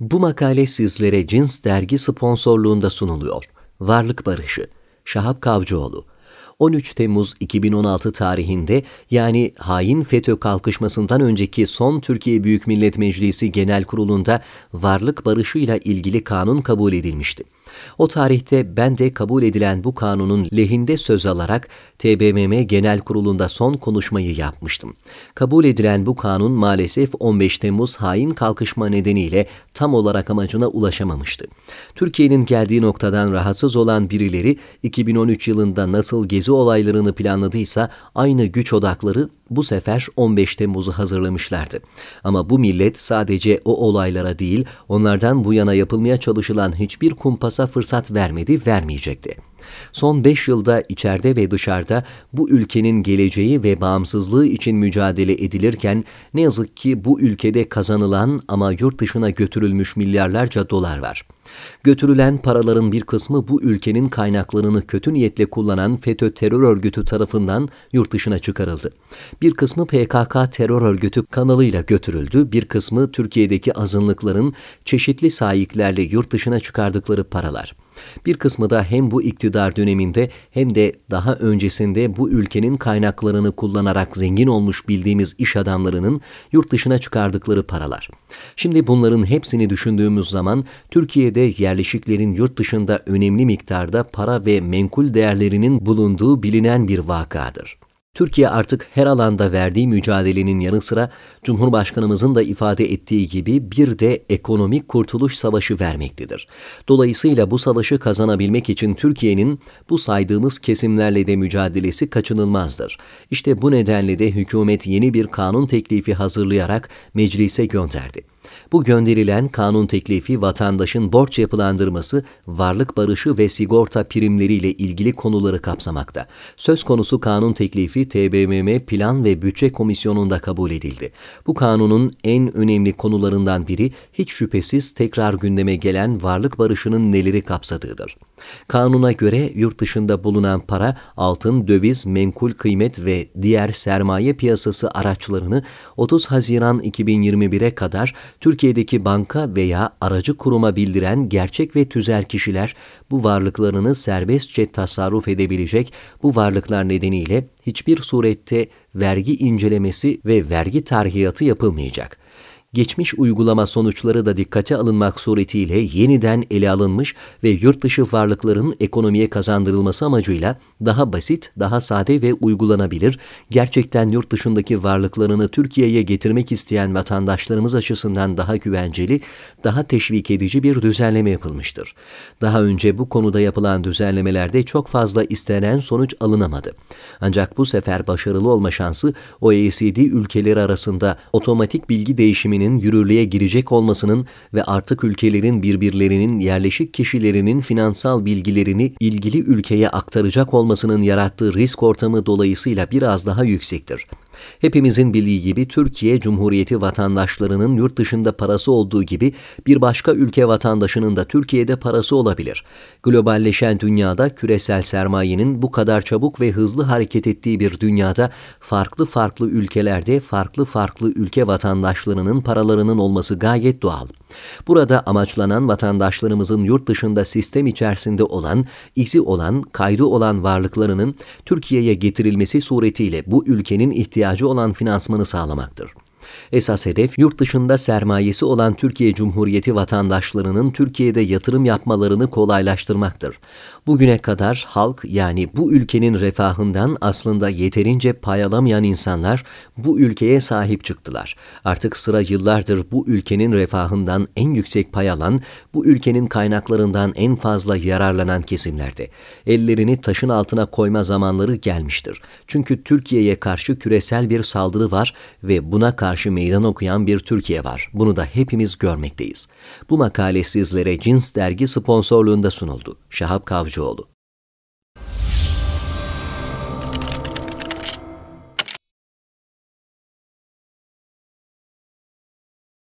Bu makale sizlere Cins Dergi sponsorluğunda sunuluyor. Varlık Barışı, Şahap Kavcıoğlu. 13 Temmuz 2016 tarihinde yani hain FETÖ kalkışmasından önceki son Türkiye Büyük Millet Meclisi Genel Kurulu'nda varlık barışıyla ilgili kanun kabul edilmişti. O tarihte ben de kabul edilen bu kanunun lehinde söz alarak TBMM Genel Kurulu'nda son konuşmayı yapmıştım. Kabul edilen bu kanun maalesef 15 Temmuz hain kalkışma nedeniyle tam olarak amacına ulaşamamıştı. Türkiye'nin geldiği noktadan rahatsız olan birileri 2013 yılında nasıl gezi olaylarını planladıysa aynı güç odakları bu sefer 15 Temmuz'u hazırlamışlardı. Ama bu millet sadece o olaylara değil, onlardan bu yana yapılmaya çalışılan hiçbir kumpasa fırsat vermedi, vermeyecekti. Son 5 yılda içeride ve dışarıda bu ülkenin geleceği ve bağımsızlığı için mücadele edilirken ne yazık ki bu ülkede kazanılan ama yurt dışına götürülmüş milyarlarca dolar var. Götürülen paraların bir kısmı bu ülkenin kaynaklarını kötü niyetle kullanan FETÖ terör örgütü tarafından yurt dışına çıkarıldı. Bir kısmı PKK terör örgütü kanalıyla götürüldü, bir kısmı Türkiye'deki azınlıkların çeşitli sahiplerle yurt dışına çıkardıkları paralar. Bir kısmı da hem bu iktidar döneminde hem de daha öncesinde bu ülkenin kaynaklarını kullanarak zengin olmuş bildiğimiz iş adamlarının yurt dışına çıkardıkları paralar. Şimdi bunların hepsini düşündüğümüz zaman Türkiye'de yerleşiklerin yurt dışında önemli miktarda para ve menkul değerlerinin bulunduğu bilinen bir vakadır. Türkiye artık her alanda verdiği mücadelenin yanı sıra Cumhurbaşkanımızın da ifade ettiği gibi bir de ekonomik kurtuluş savaşı vermektedir. Dolayısıyla bu savaşı kazanabilmek için Türkiye'nin bu saydığımız kesimlerle de mücadelesi kaçınılmazdır. İşte bu nedenle de hükümet yeni bir kanun teklifi hazırlayarak meclise gönderdi. Bu gönderilen kanun teklifi vatandaşın borç yapılandırması, varlık barışı ve sigorta primleriyle ilgili konuları kapsamakta. Söz konusu kanun teklifi TBMM Plan ve Bütçe Komisyonu'nda kabul edildi. Bu kanunun en önemli konularından biri hiç şüphesiz tekrar gündeme gelen varlık barışının neleri kapsadığıdır. Kanuna göre yurt dışında bulunan para altın, döviz, menkul kıymet ve diğer sermaye piyasası araçlarını 30 Haziran 2021'e kadar Türkiye'deki banka veya aracı kuruma bildiren gerçek ve tüzel kişiler bu varlıklarını serbestçe tasarruf edebilecek bu varlıklar nedeniyle hiçbir surette vergi incelemesi ve vergi tarhiyatı yapılmayacak geçmiş uygulama sonuçları da dikkate alınmak suretiyle yeniden ele alınmış ve yurt dışı varlıkların ekonomiye kazandırılması amacıyla daha basit, daha sade ve uygulanabilir, gerçekten yurt dışındaki varlıklarını Türkiye'ye getirmek isteyen vatandaşlarımız açısından daha güvenceli, daha teşvik edici bir düzenleme yapılmıştır. Daha önce bu konuda yapılan düzenlemelerde çok fazla istenen sonuç alınamadı. Ancak bu sefer başarılı olma şansı OECD ülkeleri arasında otomatik bilgi değişimini düzeninin yürürlüğe girecek olmasının ve artık ülkelerin birbirlerinin yerleşik kişilerinin finansal bilgilerini ilgili ülkeye aktaracak olmasının yarattığı risk ortamı dolayısıyla biraz daha yüksektir. Hepimizin bildiği gibi Türkiye Cumhuriyeti vatandaşlarının yurt dışında parası olduğu gibi bir başka ülke vatandaşının da Türkiye'de parası olabilir. Globalleşen dünyada küresel sermayenin bu kadar çabuk ve hızlı hareket ettiği bir dünyada farklı farklı ülkelerde farklı farklı ülke vatandaşlarının paralarının olması gayet doğal. Burada amaçlanan vatandaşlarımızın yurt dışında sistem içerisinde olan, izi olan, kaydı olan varlıklarının Türkiye'ye getirilmesi suretiyle bu ülkenin ihtiyacı olan finansmanı sağlamaktır. Esas hedef yurt dışında sermayesi olan Türkiye Cumhuriyeti vatandaşlarının Türkiye'de yatırım yapmalarını kolaylaştırmaktır. Bugüne kadar halk yani bu ülkenin refahından aslında yeterince pay alamayan insanlar bu ülkeye sahip çıktılar. Artık sıra yıllardır bu ülkenin refahından en yüksek pay alan, bu ülkenin kaynaklarından en fazla yararlanan kesimlerde. Ellerini taşın altına koyma zamanları gelmiştir. Çünkü Türkiye'ye karşı küresel bir saldırı var ve buna karşı savaşı meydan okuyan bir Türkiye var. Bunu da hepimiz görmekteyiz. Bu makale sizlere Cins Dergi sponsorluğunda sunuldu. Şahap Kavcıoğlu